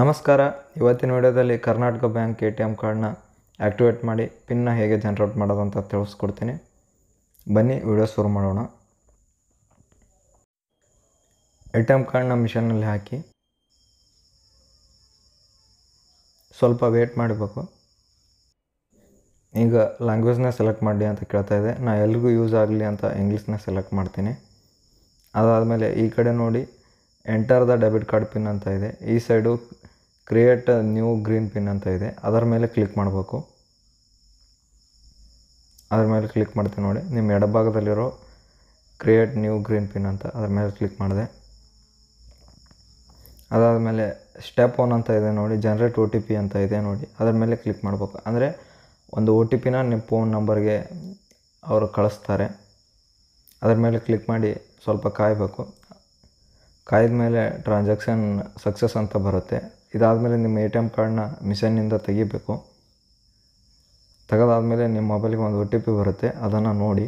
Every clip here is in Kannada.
ನಮಸ್ಕಾರ ಇವತ್ತಿನ ವಿಡಿಯೋದಲ್ಲಿ Karnataka bank A T M ಕಾರ್ಡನ್ನ ಆ್ಯಕ್ಟಿವೇಟ್ ಮಾಡಿ ಪಿನ್ನ ಹೇಗೆ ಜನರೇಟ್ ಮಾಡೋದು ಅಂತ ತಿಳಿಸ್ಕೊಡ್ತೀನಿ ಬನ್ನಿ ವಿಡಿಯೋ ಶುರು ಮಾಡೋಣ ಎ ಟಿ ಎಮ್ ಕಾರ್ಡನ್ನ ಮಿಷನ್ನಲ್ಲಿ ಹಾಕಿ ಸ್ವಲ್ಪ ವೇಟ್ ಮಾಡಬೇಕು ಈಗ ಲ್ಯಾಂಗ್ವೇಜ್ನ ಸೆಲೆಕ್ಟ್ ಮಾಡಿ ಅಂತ ಕೇಳ್ತಾ ಇದೆ ನಾನು ಎಲ್ರಿಗೂ ಯೂಸ್ ಆಗಲಿ ಅಂತ ಇಂಗ್ಲೀಷ್ನ ಸೆಲೆಕ್ಟ್ ಮಾಡ್ತೀನಿ ಅದಾದಮೇಲೆ ಈ ಕಡೆ ನೋಡಿ enter the debit card pin ಅಂತ ಇದೆ ಈ side create new green pin ಅಂತ ಇದೆ ಅದರ ಮೇಲೆ ಕ್ಲಿಕ್ ಮಾಡಬೇಕು ಅದರ ಮೇಲೆ ಕ್ಲಿಕ್ ಮಾಡ್ತೀನಿ ನೋಡಿ ನಿಮ್ಮ ಎಡಭಾಗದಲ್ಲಿರೋ ಕ್ರಿಯೇಟ್ ನ್ಯೂ ಗ್ರೀನ್ ಪಿನ್ ಅಂತ ಅದ್ರ ಮೇಲೆ ಕ್ಲಿಕ್ ಮಾಡಿದೆ ಅದಾದ ಮೇಲೆ ಸ್ಟೆಪ್ ಒನ್ ಅಂತ ಇದೆ ನೋಡಿ ಜನ್ರೇಟ್ ಒ ಟಿ ಪಿ ಅಂತ ಇದೆ ನೋಡಿ ಅದರ ಮೇಲೆ ಕ್ಲಿಕ್ ಮಾಡಬೇಕು ಅಂದರೆ ಒಂದು ಒ ಟಿ ಪಿನ ನಿಮ್ಮ ಫೋನ್ ನಂಬರ್ಗೆ ಅವರು ಕಳಿಸ್ತಾರೆ ಅದರ ಮೇಲೆ ಕ್ಲಿಕ್ ಮಾಡಿ ಸ್ವಲ್ಪ ಕಾಯಬೇಕು ಕಾಯ್ದ ಮೇಲೆ ಟ್ರಾನ್ಸಾಕ್ಷನ್ ಸಕ್ಸಸ್ ಅಂತ ಬರುತ್ತೆ ಇದಾದ ಮೇಲೆ ನಿಮ್ಮ ಎ ಟಿ ಎಮ್ ಕಾರ್ಡ್ನ ಮಿಷನ್ನಿಂದ ತೆಗಿಬೇಕು ಮೇಲೆ ನಿಮ್ಮ ಮೊಬೈಲ್ಗೆ ಒಂದು ಒ ಟಿ ಪಿ ಬರುತ್ತೆ ಅದನ್ನು ನೋಡಿ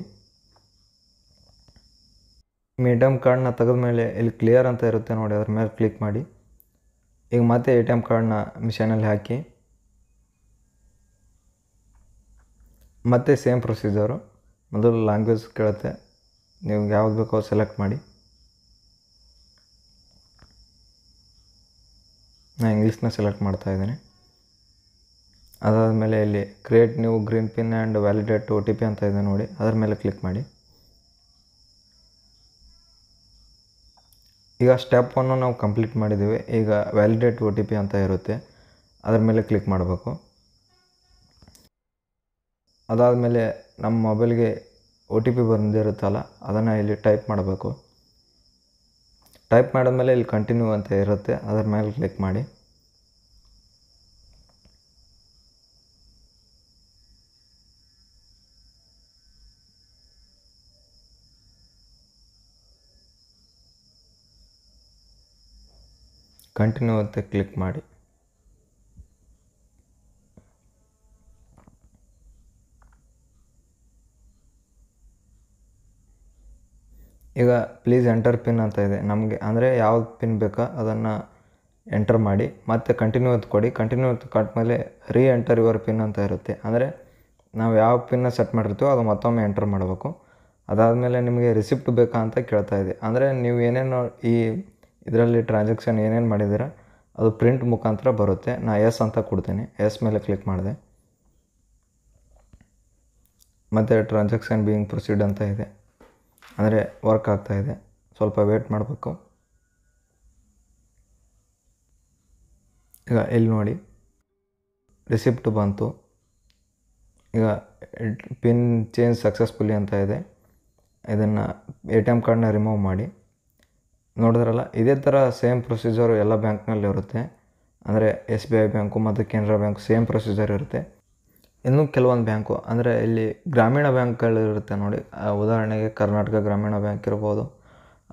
ನಿಮ್ಮ ಎ ಟಿ ಎಮ್ ಕಾರ್ಡನ್ನ ತೆಗೆದ ಮೇಲೆ ಇಲ್ಲಿ ಕ್ಲಿಯರ್ ಅಂತ ಇರುತ್ತೆ ನೋಡಿ ಅದ್ರ ಮೇಲೆ ಕ್ಲಿಕ್ ಮಾಡಿ ಈಗ ಮತ್ತೆ ಎ ಟಿ ಎಮ್ ಕಾರ್ಡನ್ನ ಮಿಷನಲ್ಲಿ ಹಾಕಿ ಮತ್ತೆ ಸೇಮ್ ಪ್ರೊಸೀಜರು ಮೊದಲು ಲ್ಯಾಂಗ್ವೇಜ್ ಕೇಳುತ್ತೆ ನಿಮ್ಗೆ ಯಾವ್ದು ಬೇಕೋ ಸೆಲೆಕ್ಟ್ ಮಾಡಿ ನಾನು ಇಂಗ್ಲೀಷ್ನ ಸೆಲೆಕ್ಟ್ ಮಾಡ್ತಾ ಇದ್ದೀನಿ ಮೇಲೆ ಇಲ್ಲಿ create new green pin and validate O T P ಅಂತ ಇದೆ ನೋಡಿ ಅದರ ಮೇಲೆ ಕ್ಲಿಕ್ ಮಾಡಿ ಈಗ ಸ್ಟೆಪ್ ಒನ್ನು ನಾವು ಕಂಪ್ಲೀಟ್ ಮಾಡಿದ್ದೀವಿ ಈಗ ವ್ಯಾಲಿಡೇಟ್ ಒ ಟಿ ಪಿ ಅಂತ ಇರುತ್ತೆ ಅದರ ಮೇಲೆ ಕ್ಲಿಕ್ ಮಾಡಬೇಕು ಅದಾದಮೇಲೆ ನಮ್ಮ ಮೊಬೈಲ್ಗೆ ಒ ಟಿ ಪಿ ಬಂದಿರುತ್ತಲ್ಲ ಅದನ್ನು ಇಲ್ಲಿ ಟೈಪ್ ಮಾಡಬೇಕು ಟೈಪ್ ಮಾಡಿದ ಮೇಲೆ ಇಲ್ಲಿ ಕಂಟಿನ್ಯೂ ಅಂತ ಇರುತ್ತೆ ಅದರ ಮೇಲೆ ಕ್ಲಿಕ್ ಮಾಡಿ ಕಂಟಿನ್ಯೂ ಅಂತ ಕ್ಲಿಕ್ ಮಾಡಿ ಈಗ ಪ್ಲೀಸ್ ಎಂಟರ್ ಪಿನ್ ಅಂತ ಇದೆ ನಮಗೆ ಅಂದರೆ ಯಾವ ಪಿನ್ ಬೇಕೋ ಅದನ್ನು ಎಂಟರ್ ಮಾಡಿ ಮತ್ತೆ ಕಂಟಿನ್ಯೂ ಅಂತ ಕೊಡಿ ಕಂಟಿನ್ಯೂ ಅಂತ ಮೇಲೆ ರೀ ಎಂಟರ್ ಯುವರ್ ಪಿನ್ ಅಂತ ಇರುತ್ತೆ ಅಂದರೆ ನಾವು ಯಾವ ಪಿನ್ನ ಸೆಟ್ ಮಾಡಿರ್ತೀವೋ ಅದು ಮತ್ತೊಮ್ಮೆ ಎಂಟರ್ ಮಾಡಬೇಕು ಅದಾದಮೇಲೆ ನಿಮಗೆ ರಿಸಿಪ್ಟ್ ಬೇಕಾ ಅಂತ ಕೇಳ್ತಾ ಇದೆ ಅಂದರೆ ನೀವು ಏನೇನು ಈ ಇದರಲ್ಲಿ ಟ್ರಾನ್ಸಾಕ್ಷನ್ ಏನೇನು ಮಾಡಿದ್ದೀರಾ ಅದು ಪ್ರಿಂಟ್ ಮುಖಾಂತರ ಬರುತ್ತೆ ನಾ ಎಸ್ ಅಂತ ಕೊಡ್ತೇನೆ ಎಸ್ ಮೇಲೆ ಕ್ಲಿಕ್ ಮಾಡಿದೆ ಮತ್ತು ಟ್ರಾನ್ಸಾಕ್ಷನ್ ಬೀಯಿಂಗ್ ಪ್ರೊಸೀಡ್ ಅಂತ ಇದೆ ಅಂದರೆ ವರ್ಕ್ ಆಗ್ತಾಯಿದೆ ಸ್ವಲ್ಪ ವೇಟ್ ಮಾಡಬೇಕು ಈಗ ಇಲ್ಲಿ ನೋಡಿ ರಿಸಿಪ್ಟ್ ಬಂತು ಈಗ ಪಿನ್ ಚೇಂಜ್ ಸಕ್ಸಸ್ಫುಲಿ ಅಂತ ಇದೆ ಇದನ್ನು ಎ ಟಿ ಎಮ್ ಕಾರ್ಡನ್ನ ರಿಮೂವ್ ಮಾಡಿ ನೋಡಿದ್ರಲ್ಲ ಇದೇ ಥರ ಸೇಮ್ ಪ್ರೊಸೀಜರು ಎಲ್ಲ ಬ್ಯಾಂಕ್ನಲ್ಲಿ ಇರುತ್ತೆ ಅಂದರೆ ಎಸ್ ಬಿ ಐ ಬ್ಯಾಂಕು ಮತ್ತು ಕೆನರಾ ಬ್ಯಾಂಕು ಸೇಮ್ ಪ್ರೊಸೀಜರ್ ಇರುತ್ತೆ ಇನ್ನೂ ಕೆಲವೊಂದು ಬ್ಯಾಂಕು ಅಂದರೆ ಇಲ್ಲಿ ಗ್ರಾಮೀಣ ಬ್ಯಾಂಕ್ಗಳಿರುತ್ತೆ ನೋಡಿ ಉದಾಹರಣೆಗೆ ಕರ್ನಾಟಕ ಗ್ರಾಮೀಣ ಬ್ಯಾಂಕ್ ಇರ್ಬೋದು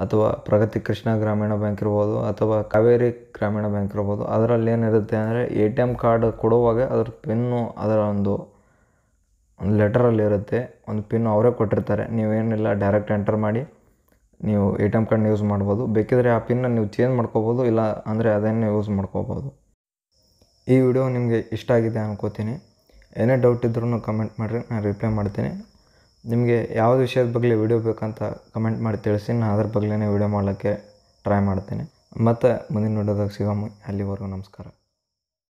ಅಥವಾ ಪ್ರಗತಿ ಕೃಷ್ಣ ಗ್ರಾಮೀಣ ಬ್ಯಾಂಕ್ ಇರ್ಬೋದು ಅಥವಾ ಕಾವೇರಿ ಗ್ರಾಮೀಣ ಬ್ಯಾಂಕ್ ಇರ್ಬೋದು ಅದರಲ್ಲಿ ಏನಿರುತ್ತೆ ಅಂದರೆ ಎ ಟಿ ಎಮ್ ಕಾರ್ಡ್ ಕೊಡುವಾಗ ಅದರ ಪಿನ್ನು ಅದರ ಒಂದು ಒಂದು ಲೆಟರಲ್ಲಿರುತ್ತೆ ಇರುತ್ತೆ ಒಂದು ಪಿನ್ ಅವರೇ ಕೊಟ್ಟಿರ್ತಾರೆ ನೀವೇನಿಲ್ಲ ಡೈರೆಕ್ಟ್ ಎಂಟರ್ ಮಾಡಿ ನೀವು ಎ ಟಿ ಎಮ್ ಕಾರ್ಡ್ನ ಯೂಸ್ ಮಾಡ್ಬೋದು ಬೇಕಿದ್ರೆ ಆ ಪಿನ್ನ ನೀವು ಚೇಂಜ್ ಮಾಡ್ಕೋಬೋದು ಇಲ್ಲ ಅಂದರೆ ಅದನ್ನು ಯೂಸ್ ಮಾಡ್ಕೋಬೋದು ಈ ವಿಡಿಯೋ ನಿಮಗೆ ಇಷ್ಟ ಆಗಿದೆ ಅನ್ಕೋತೀನಿ ಏನೇ ಡೌಟ್ ಇದ್ರೂ ಕಮೆಂಟ್ ಮಾಡಿರಿ ನಾನು ರಿಪ್ಲೈ ಮಾಡ್ತೀನಿ ನಿಮಗೆ ಯಾವ್ದು ವಿಷಯದ ಬಗ್ಗೆ ವಿಡಿಯೋ ಬೇಕಂತ ಕಮೆಂಟ್ ಮಾಡಿ ತಿಳಿಸಿ ನಾನು ಅದ್ರ ಬಗ್ಗೆನೇ ವಿಡಿಯೋ ಮಾಡೋಕ್ಕೆ ಟ್ರೈ ಮಾಡ್ತೀನಿ ಮತ್ತು ಮುಂದಿನ ನೋಡೋದಾಗ ಸಿಗೋಮ್ ಅಲ್ಲಿವರೆಗೂ ನಮಸ್ಕಾರ